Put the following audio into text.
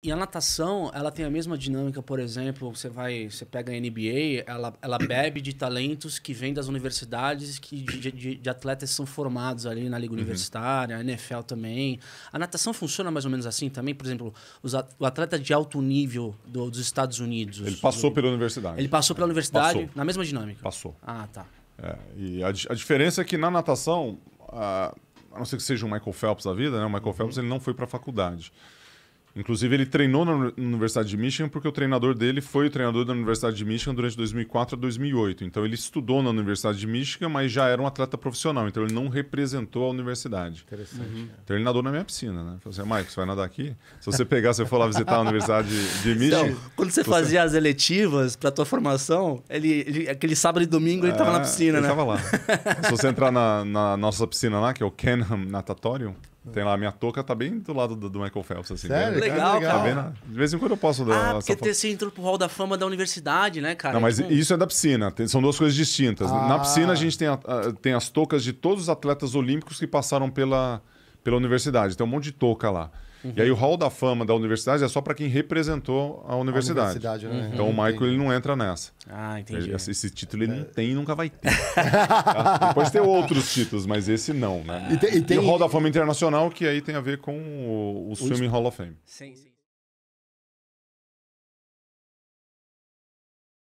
E a natação, ela tem a mesma dinâmica, por exemplo, você vai, você pega a NBA, ela, ela bebe de talentos que vêm das universidades, que de, de, de atletas são formados ali na liga uhum. universitária, a NFL também. A natação funciona mais ou menos assim também, por exemplo, os, o atleta de alto nível do, dos Estados Unidos. Ele passou do, pela universidade. Ele passou pela é, universidade passou. na mesma dinâmica. Passou. Ah, tá. É, e a, a, diferença é que na natação, a, a não ser que seja o Michael Phelps da vida, né? O Michael uhum. Phelps ele não foi para a faculdade. Inclusive, ele treinou na Universidade de Michigan porque o treinador dele foi o treinador da Universidade de Michigan durante 2004 a 2008. Então, ele estudou na Universidade de Michigan, mas já era um atleta profissional. Então, ele não representou a universidade. Interessante. Uhum. É. Então, ele nadou na minha piscina, né? Falei assim, Marcos, você vai nadar aqui? Se você pegar, você for lá visitar a Universidade de então, Michigan... Então, quando você, você... fazia as eletivas para tua formação, ele, ele, aquele sábado e domingo ele estava é, na piscina, ele né? Ele estava lá. Se você entrar na, na nossa piscina lá, que é o Kenham Natatorium, tem lá, a minha touca tá bem do lado do, do Michael Phelps, assim. Sério? Né? Legal, cara legal. Tá bem, de vez em quando eu posso dar. Ah, porque foto. você entrou pro Hall da Fama da universidade, né, cara? Não, mas tipo... isso é da piscina. Tem, são duas coisas distintas. Ah. Na piscina a gente tem, a, a, tem as toucas de todos os atletas olímpicos que passaram pela, pela universidade. Tem um monte de touca lá. Uhum. E aí o Hall da Fama da universidade é só para quem representou a universidade. A universidade né? Uhum. Então o Michael ele não entra nessa. Ah, entendi. Esse, esse título ele é. não tem e nunca vai ter. Tá? Pode ter outros títulos, mas esse não, né? E, tem, e tem... E o Hall da Fama Internacional, que aí tem a ver com o, o, o... Filme Hall of Fame. Sim, sim.